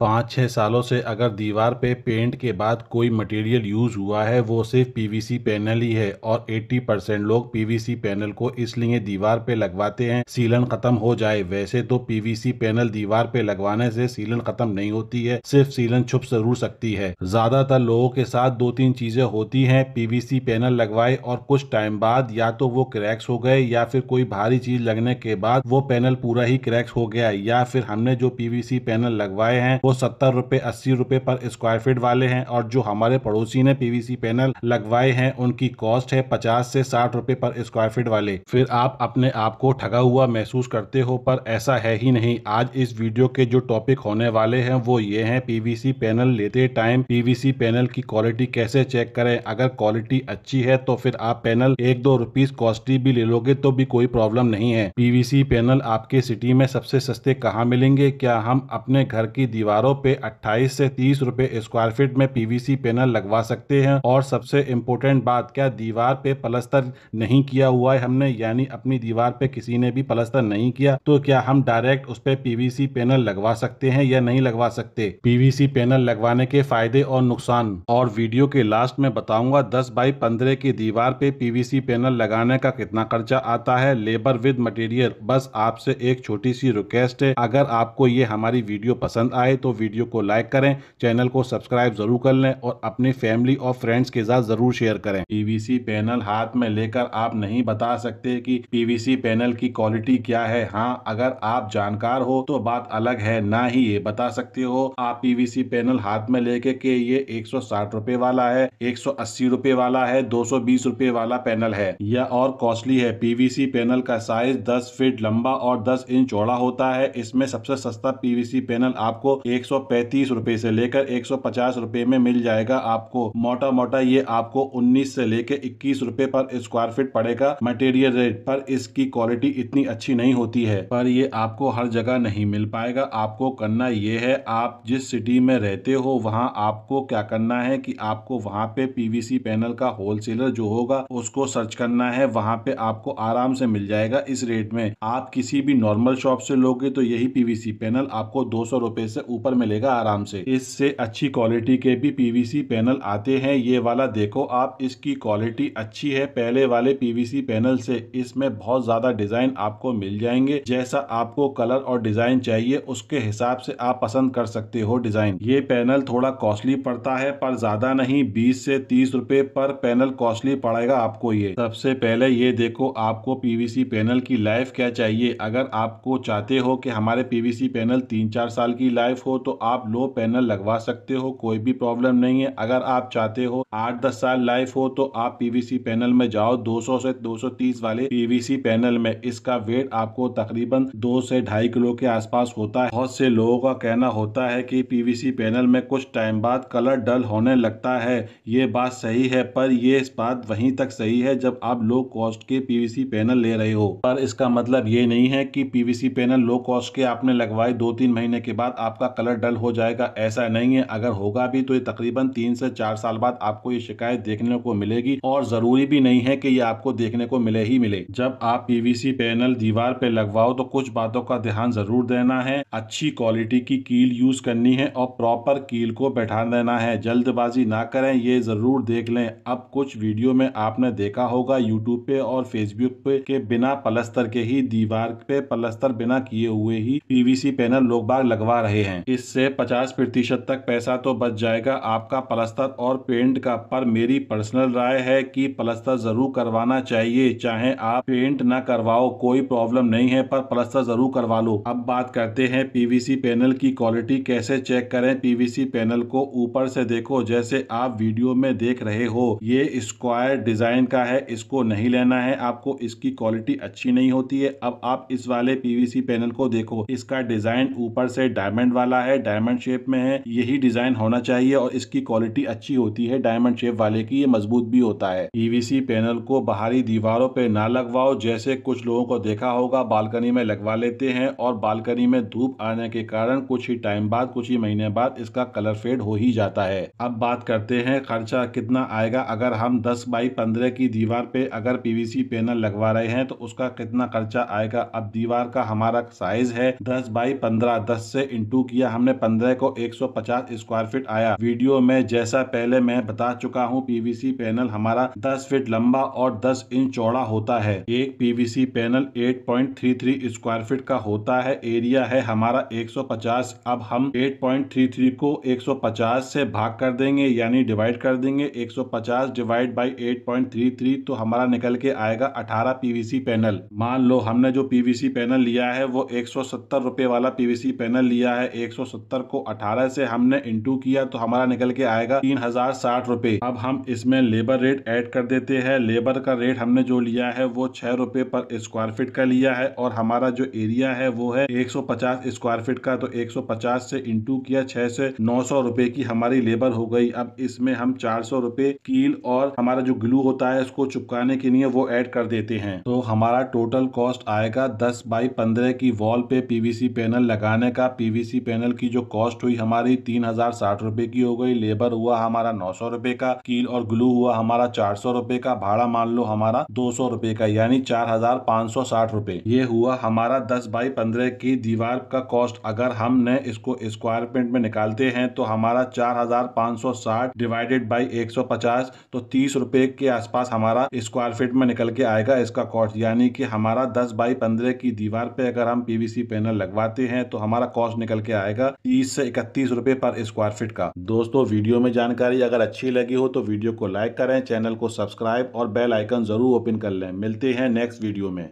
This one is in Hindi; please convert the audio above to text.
पाँच छः सालों से अगर दीवार पे पेंट के बाद कोई मटेरियल यूज़ हुआ है वो सिर्फ पीवीसी पैनल ही है और 80 परसेंट लोग पीवीसी पैनल को इसलिए दीवार पे लगवाते हैं सीलन खत्म हो जाए वैसे तो पीवीसी पैनल दीवार पे लगवाने से सीलन खत्म नहीं होती है सिर्फ सीलन छुप जरूर सकती है ज्यादातर लोगों के साथ दो तीन चीजें होती है पी पैनल लगवाए और कुछ टाइम बाद या तो वो क्रैक्स हो गए या फिर कोई भारी चीज लगने के बाद वो पैनल पूरा ही क्रैक्स हो गया या फिर हमने जो पी पैनल लगवाए हैं वो सत्तर रुपए अस्सी रुपए पर स्क्वायर फीट वाले हैं और जो हमारे पड़ोसी ने पीवीसी पैनल लगवाए हैं उनकी कॉस्ट है पचास से साठ रुपए पर स्क्वायर फीट वाले फिर आप अपने आप को ठगा हुआ महसूस करते हो पर ऐसा है ही नहीं आज इस वीडियो के जो टॉपिक होने वाले है वो ये है पीवीसी पैनल लेते टाइम पीवीसी पैनल की क्वालिटी कैसे चेक करे अगर क्वालिटी अच्छी है तो फिर आप पैनल एक दो रुपीज कॉस्टली भी ले लोगे तो भी कोई प्रॉब्लम नहीं है पीवीसी पैनल आपके सिटी में सबसे सस्ते कहाँ मिलेंगे क्या हम अपने घर की दीवार दीवारों पे 28 से 30 रुपए स्क्वायर फीट में पीवीसी पैनल लगवा सकते हैं और सबसे इम्पोर्टेंट बात क्या दीवार पे पलस्तर नहीं किया हुआ है हमने यानी अपनी दीवार पे किसी ने भी पलस्तर नहीं किया तो क्या हम डायरेक्ट उस पर पीवीसी पैनल लगवा सकते हैं या नहीं लगवा सकते पीवीसी पैनल लगवाने के फायदे और नुकसान और वीडियो के लास्ट में बताऊंगा दस बाई पंद्रह की दीवार पे पीवीसी पैनल लगाने का कितना खर्चा आता है लेबर विद मटेरियल बस आपसे एक छोटी सी रिक्वेस्ट है अगर आपको ये हमारी वीडियो पसंद आए तो तो वीडियो को लाइक करें चैनल को सब्सक्राइब जरूर कर लें और अपनी फैमिली और फ्रेंड्स के साथ जरूर शेयर करें पीवीसी पैनल हाथ में लेकर आप नहीं बता सकते कि पीवीसी पैनल की क्वालिटी क्या है हाँ अगर आप जानकार हो तो बात अलग है ना ही ये बता सकते हो आप पीवीसी पैनल हाथ में लेके के ये एक सौ वाला है एक सौ वाला है दो सौ वाला पैनल है यह और कॉस्टली है पीवीसी पैनल का साइज दस फीट लंबा और दस इंच चौड़ा होता है इसमें सबसे सस्ता पीवीसी पैनल आपको एक एक रुपए से लेकर एक रुपए में मिल जाएगा आपको मोटा मोटा ये आपको उन्नीस से लेकर इक्कीस रुपए पर स्क्वायर फीट पड़ेगा मटेरियल रेट पर इसकी क्वालिटी इतनी अच्छी नहीं होती है पर ये आपको हर जगह नहीं मिल पाएगा आपको करना ये है आप जिस सिटी में रहते हो वहाँ आपको क्या करना है कि आपको वहाँ पे पीवीसी पैनल का होलसेलर जो होगा उसको सर्च करना है वहाँ पे आपको आराम से मिल जाएगा इस रेट में आप किसी भी नॉर्मल शॉप से लोगे तो यही पीवीसी पैनल आपको दो सौ से ऊपर मिलेगा आराम से इससे अच्छी क्वालिटी के भी पीवीसी पैनल आते हैं ये वाला देखो आप इसकी क्वालिटी अच्छी है पहले वाले पीवीसी पैनल से इसमें बहुत ज्यादा डिजाइन आपको मिल जाएंगे जैसा आपको कलर और डिजाइन चाहिए उसके हिसाब से आप पसंद कर सकते हो डिजाइन ये पैनल थोड़ा कॉस्टली पड़ता है पर ज्यादा नहीं बीस से तीस रूपए पर पैनल कॉस्टली पड़ेगा आपको ये सबसे पहले ये देखो आपको पीवीसी पैनल की लाइफ क्या चाहिए अगर आपको चाहते हो कि हमारे पीवीसी पैनल तीन चार साल की लाइफ हो हो तो आप लो पैनल लगवा सकते हो कोई भी प्रॉब्लम नहीं है अगर आप चाहते हो आठ दस साल लाइफ हो तो आप पीवीसी पैनल में जाओ 200 से 230 वाले पीवीसी पैनल में इसका वेट आपको तकरीबन दो से ढाई किलो के आसपास होता है बहुत से लोगों का कहना होता है कि पीवीसी पैनल में कुछ टाइम बाद कलर डल होने लगता है ये बात सही है पर ये बात वहीं तक सही है जब आप लो कॉस्ट के पीवीसी पैनल ले रहे हो पर इसका मतलब ये नहीं है की पीवीसी पैनल लो कॉस्ट के आपने लगवाए दो तीन महीने के बाद आपका कलर डल हो जाएगा ऐसा नहीं है अगर होगा भी तो ये तकरीबन तीन से चार साल बाद आपको ये शिकायत देखने को मिलेगी और जरूरी भी नहीं है कि ये आपको देखने को मिले ही मिले जब आप पीवीसी पैनल दीवार पे लगवाओ तो कुछ बातों का ध्यान जरूर देना है अच्छी क्वालिटी की कील यूज करनी है और प्रॉपर कील को बैठा देना है जल्दबाजी ना करें ये जरूर देख लें अब कुछ वीडियो में आपने देखा होगा यूट्यूब पे और फेसबुक पे के बिना पलस्तर के ही दीवार पे पलस्तर बिना किए हुए ही पीवीसी पैनल लोग बाग लगवा रहे हैं इससे 50 प्रतिशत तक पैसा तो बच जाएगा आपका पलस्तर और पेंट का पर मेरी पर्सनल राय है कि पलस्तर ज़रूर करवाना चाहिए चाहे आप पेंट ना करवाओ कोई प्रॉब्लम नहीं है पर प्लस्तर ज़रूर करवा लो अब बात करते हैं पीवीसी पैनल की क्वालिटी कैसे चेक करें पीवीसी पैनल को ऊपर से देखो जैसे आप वीडियो में देख रहे हो ये स्क्वायर डिज़ाइन का है इसको नहीं लेना है आपको इसकी क्वालिटी अच्छी नहीं होती है अब आप इस वाले पीवीसी पैनल को देखो इसका डिज़ाइन ऊपर से डायमंड वाला रहा है डायमंड शेप में है यही डिजाइन होना चाहिए और इसकी क्वालिटी अच्छी होती है डायमंड शेप वाले की ये मजबूत भी होता है पीवीसी e पैनल को बाहरी दीवारों पे ना लगवाओ जैसे कुछ लोगों को देखा होगा बालकनी में लगवा लेते हैं और बालकनी में धूप आने के कारण कुछ ही टाइम बाद कुछ ही महीने बाद इसका कलर फेड हो ही जाता है अब बात करते हैं खर्चा कितना आएगा अगर हम दस बाई पंद्रह की दीवार पे अगर पीवीसी पैनल लगवा रहे हैं तो उसका कितना खर्चा आएगा अब दीवार का हमारा साइज है दस बाई पंद्रह दस से इंटू किया हमने पंद्रह को 150 स्क्वायर फीट आया वीडियो में जैसा पहले मैं बता चुका हूँ पीवीसी पैनल हमारा 10 फीट लंबा और 10 इंच चौड़ा होता है एक पीवीसी पैनल 8.33 स्क्वायर फीट का होता है एरिया है हमारा 150 अब हम 8.33 को 150 से भाग कर देंगे यानी डिवाइड कर देंगे पचास डिवाइड बाई थ्री तो हमारा निकल के आएगा अठारह पीवीसी पैनल मान लो हमने जो पीवीसी पैनल लिया है वो एक सौ वाला पीवीसी पैनल लिया है एक 170 को 18 से हमने इंटू किया तो हमारा निकल के आएगा तीन हजार साठ अब हम इसमें लेबर रेट ऐड कर देते हैं लेबर का रेट हमने जो लिया है वो छह रुपए पर स्क्वायर फीट का लिया है और हमारा जो एरिया है वो है 150 स्क्वायर फीट का तो 150 से इंटू किया छह से नौ सौ की हमारी लेबर हो गई अब इसमें हम चार सौ कील और हमारा जो ग्लू होता है उसको चुपकाने के लिए वो एड कर देते हैं तो हमारा टोटल कॉस्ट आएगा दस बाई पंद्रह की वॉल पे पीवीसी पैनल लगाने का पीवीसी पैनल पैनल की जो कॉस्ट हुई हमारी तीन हजार साठ रूपए की हो गई लेबर हुआ हमारा नौ सौ रूपए का कील और ग्लू हुआ हमारा चार सौ रूपए का भाड़ा मान लो हमारा दो सौ रूपए का यानी चार हजार पाँच सौ साठ रूपए ये हुआ हमारा दस बाई पंद्रह की दीवार का कॉस्ट अगर हमने इसको स्क्वायर फीट में निकालते हैं तो हमारा चार हजार पाँच सौ साठ डिवाइडेड बाई एक सौ पचास तो तीस रूपए के आसपास हमारा स्क्वायर फीट में निकल के आएगा इसका कॉस्ट यानी कि हमारा दस बाई पंद्रह की दीवार पे अगर हम पीवीसी पैनल लगवाते हैं तो हमारा कॉस्ट निकल के आएगा जाएगा तीस से इकतीस रुपए पर स्क्वायर फीट का दोस्तों वीडियो में जानकारी अगर अच्छी लगी हो तो वीडियो को लाइक करें चैनल को सब्सक्राइब और बेल आइकन जरूर ओपन कर लें मिलते हैं नेक्स्ट वीडियो में